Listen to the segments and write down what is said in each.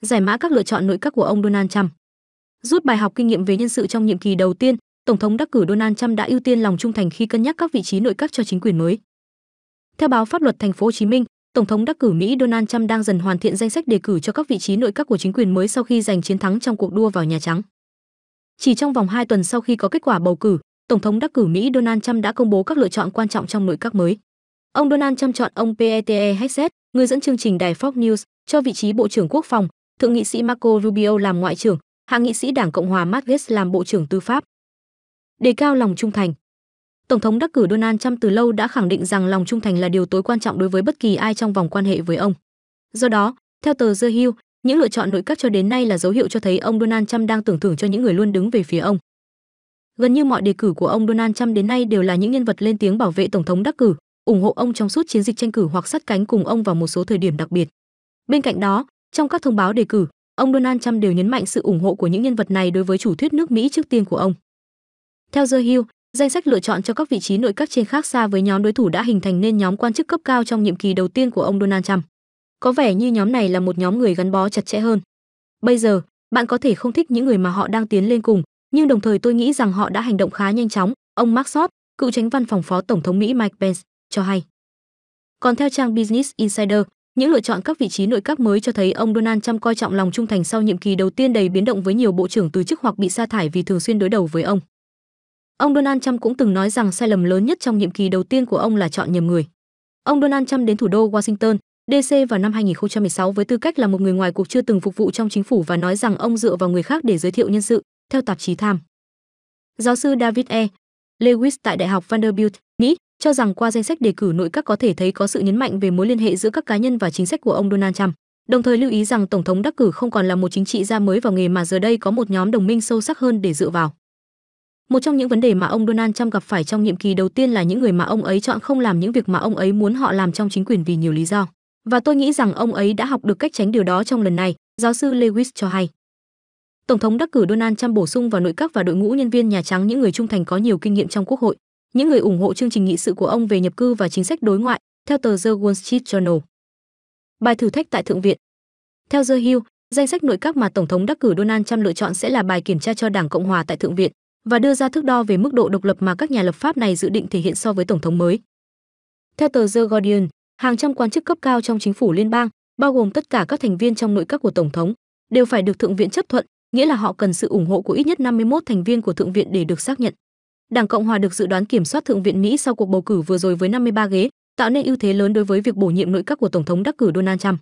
giải mã các lựa chọn nội các của ông Donald Trump. Rút bài học kinh nghiệm về nhân sự trong nhiệm kỳ đầu tiên, Tổng thống đắc cử Donald Trump đã ưu tiên lòng trung thành khi cân nhắc các vị trí nội các cho chính quyền mới. Theo báo Pháp luật Thành phố Hồ Chí Minh, Tổng thống đắc cử Mỹ Donald Trump đang dần hoàn thiện danh sách đề cử cho các vị trí nội các của chính quyền mới sau khi giành chiến thắng trong cuộc đua vào Nhà Trắng. Chỉ trong vòng 2 tuần sau khi có kết quả bầu cử, Tổng thống đắc cử Mỹ Donald Trump đã công bố các lựa chọn quan trọng trong nội các mới. Ông Donald Trump chọn ông Pete Hegseth, người dẫn chương trình đài Fox News, cho vị trí Bộ trưởng Quốc phòng, thượng nghị sĩ Marco Rubio làm ngoại trưởng, hạ nghị sĩ Đảng Cộng hòa Marquez làm bộ trưởng tư pháp. Đề cao lòng trung thành. Tổng thống đắc cử Donald Trump từ lâu đã khẳng định rằng lòng trung thành là điều tối quan trọng đối với bất kỳ ai trong vòng quan hệ với ông. Do đó, theo tờ The Hill, những lựa chọn nội các cho đến nay là dấu hiệu cho thấy ông Donald Trump đang tưởng thưởng cho những người luôn đứng về phía ông. Gần như mọi đề cử của ông Donald Trump đến nay đều là những nhân vật lên tiếng bảo vệ tổng thống đắc cử, ủng hộ ông trong suốt chiến dịch tranh cử hoặc sát cánh cùng ông vào một số thời điểm đặc biệt. Bên cạnh đó, trong các thông báo đề cử, ông Donald Trump đều nhấn mạnh sự ủng hộ của những nhân vật này đối với chủ thuyết nước Mỹ trước tiên của ông. Theo The Hill, danh sách lựa chọn cho các vị trí nội các trên khác xa với nhóm đối thủ đã hình thành nên nhóm quan chức cấp cao trong nhiệm kỳ đầu tiên của ông Donald Trump. Có vẻ như nhóm này là một nhóm người gắn bó chặt chẽ hơn. Bây giờ, bạn có thể không thích những người mà họ đang tiến lên cùng, nhưng đồng thời tôi nghĩ rằng họ đã hành động khá nhanh chóng, ông Mark Sot, cựu tránh văn phòng phó tổng thống Mỹ Mike Pence, cho hay. Còn theo trang Business Insider, những lựa chọn các vị trí nội các mới cho thấy ông Donald Trump coi trọng lòng trung thành sau nhiệm kỳ đầu tiên đầy biến động với nhiều bộ trưởng từ chức hoặc bị sa thải vì thường xuyên đối đầu với ông. Ông Donald Trump cũng từng nói rằng sai lầm lớn nhất trong nhiệm kỳ đầu tiên của ông là chọn nhầm người. Ông Donald Trump đến thủ đô Washington, DC vào năm 2016 với tư cách là một người ngoài cuộc chưa từng phục vụ trong chính phủ và nói rằng ông dựa vào người khác để giới thiệu nhân sự, theo tạp chí Time. Giáo sư David E. Lewis tại Đại học Vanderbilt, Mỹ cho rằng qua danh sách đề cử nội các có thể thấy có sự nhấn mạnh về mối liên hệ giữa các cá nhân và chính sách của ông Donald Trump. Đồng thời lưu ý rằng tổng thống đắc cử không còn là một chính trị gia mới vào nghề mà giờ đây có một nhóm đồng minh sâu sắc hơn để dựa vào. Một trong những vấn đề mà ông Donald Trump gặp phải trong nhiệm kỳ đầu tiên là những người mà ông ấy chọn không làm những việc mà ông ấy muốn họ làm trong chính quyền vì nhiều lý do. Và tôi nghĩ rằng ông ấy đã học được cách tránh điều đó trong lần này, giáo sư Lewis cho hay. Tổng thống đắc cử Donald Trump bổ sung vào nội các và đội ngũ nhân viên Nhà Trắng những người trung thành có nhiều kinh nghiệm trong Quốc hội những người ủng hộ chương trình nghị sự của ông về nhập cư và chính sách đối ngoại, theo tờ The Wall Street Journal. Bài thử thách tại Thượng viện Theo The Hill, danh sách nội các mà Tổng thống đắc cử Donald Trump lựa chọn sẽ là bài kiểm tra cho Đảng Cộng Hòa tại Thượng viện và đưa ra thước đo về mức độ độc lập mà các nhà lập pháp này dự định thể hiện so với Tổng thống mới. Theo tờ The Guardian, hàng trăm quan chức cấp cao trong chính phủ liên bang, bao gồm tất cả các thành viên trong nội các của Tổng thống, đều phải được Thượng viện chấp thuận, nghĩa là họ cần sự ủng hộ của ít nhất 51 thành viên của Thượng viện để được xác nhận. Đảng Cộng hòa được dự đoán kiểm soát Thượng viện Mỹ sau cuộc bầu cử vừa rồi với 53 ghế, tạo nên ưu thế lớn đối với việc bổ nhiệm nội các của Tổng thống đắc cử Donald Trump.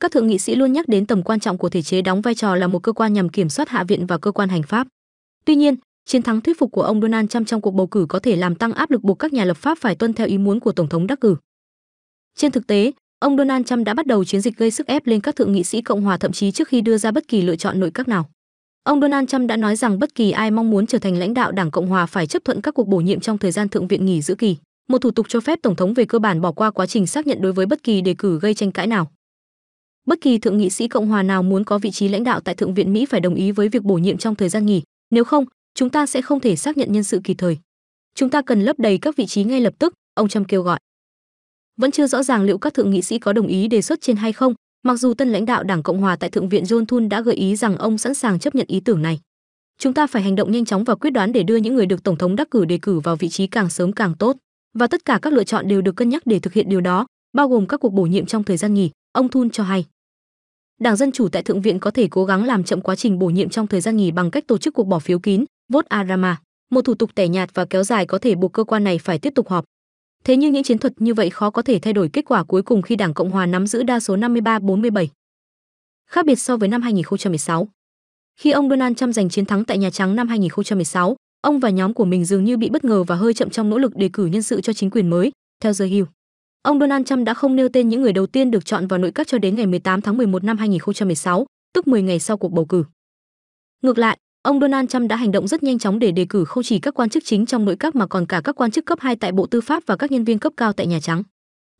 Các thượng nghị sĩ luôn nhắc đến tầm quan trọng của thể chế đóng vai trò là một cơ quan nhằm kiểm soát Hạ viện và cơ quan hành pháp. Tuy nhiên, chiến thắng thuyết phục của ông Donald Trump trong cuộc bầu cử có thể làm tăng áp lực buộc các nhà lập pháp phải tuân theo ý muốn của Tổng thống đắc cử. Trên thực tế, ông Donald Trump đã bắt đầu chiến dịch gây sức ép lên các thượng nghị sĩ Cộng hòa thậm chí trước khi đưa ra bất kỳ lựa chọn nội các nào. Ông Donald Trump đã nói rằng bất kỳ ai mong muốn trở thành lãnh đạo Đảng Cộng hòa phải chấp thuận các cuộc bổ nhiệm trong thời gian thượng viện nghỉ giữa kỳ, một thủ tục cho phép tổng thống về cơ bản bỏ qua quá trình xác nhận đối với bất kỳ đề cử gây tranh cãi nào. Bất kỳ thượng nghị sĩ Cộng hòa nào muốn có vị trí lãnh đạo tại thượng viện Mỹ phải đồng ý với việc bổ nhiệm trong thời gian nghỉ, nếu không, chúng ta sẽ không thể xác nhận nhân sự kịp thời. Chúng ta cần lấp đầy các vị trí ngay lập tức, ông Trump kêu gọi. Vẫn chưa rõ ràng liệu các thượng nghị sĩ có đồng ý đề xuất trên hay không, Mặc dù tân lãnh đạo Đảng Cộng hòa tại Thượng viện John Thun đã gợi ý rằng ông sẵn sàng chấp nhận ý tưởng này. Chúng ta phải hành động nhanh chóng và quyết đoán để đưa những người được tổng thống đắc cử đề cử vào vị trí càng sớm càng tốt, và tất cả các lựa chọn đều được cân nhắc để thực hiện điều đó, bao gồm các cuộc bổ nhiệm trong thời gian nghỉ, ông Thun cho hay. Đảng Dân chủ tại Thượng viện có thể cố gắng làm chậm quá trình bổ nhiệm trong thời gian nghỉ bằng cách tổ chức cuộc bỏ phiếu kín, vote Arama, một thủ tục tẻ nhạt và kéo dài có thể buộc cơ quan này phải tiếp tục họp. Thế nhưng những chiến thuật như vậy khó có thể thay đổi kết quả cuối cùng khi Đảng Cộng hòa nắm giữ đa số 53-47. Khác biệt so với năm 2016. Khi ông Donald Trump giành chiến thắng tại Nhà Trắng năm 2016, ông và nhóm của mình dường như bị bất ngờ và hơi chậm trong nỗ lực đề cử nhân sự cho chính quyền mới, theo The Hill. Ông Donald Trump đã không nêu tên những người đầu tiên được chọn vào nội các cho đến ngày 18 tháng 11 năm 2016, tức 10 ngày sau cuộc bầu cử. Ngược lại, Ông Donald Trump đã hành động rất nhanh chóng để đề cử không chỉ các quan chức chính trong nội các mà còn cả các quan chức cấp 2 tại Bộ Tư pháp và các nhân viên cấp cao tại Nhà Trắng.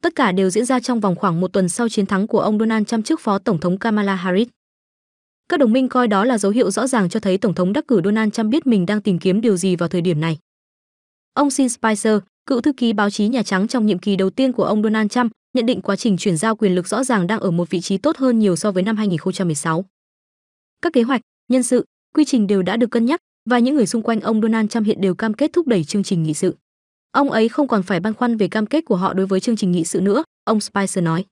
Tất cả đều diễn ra trong vòng khoảng một tuần sau chiến thắng của ông Donald Trump trước Phó Tổng thống Kamala Harris. Các đồng minh coi đó là dấu hiệu rõ ràng cho thấy Tổng thống đắc cử Donald Trump biết mình đang tìm kiếm điều gì vào thời điểm này. Ông Sean Spicer, cựu thư ký báo chí Nhà Trắng trong nhiệm kỳ đầu tiên của ông Donald Trump, nhận định quá trình chuyển giao quyền lực rõ ràng đang ở một vị trí tốt hơn nhiều so với năm 2016. Các kế hoạch, nhân sự, quy trình đều đã được cân nhắc và những người xung quanh ông Donald Trump hiện đều cam kết thúc đẩy chương trình nghị sự. Ông ấy không còn phải băn khoăn về cam kết của họ đối với chương trình nghị sự nữa, ông Spicer nói.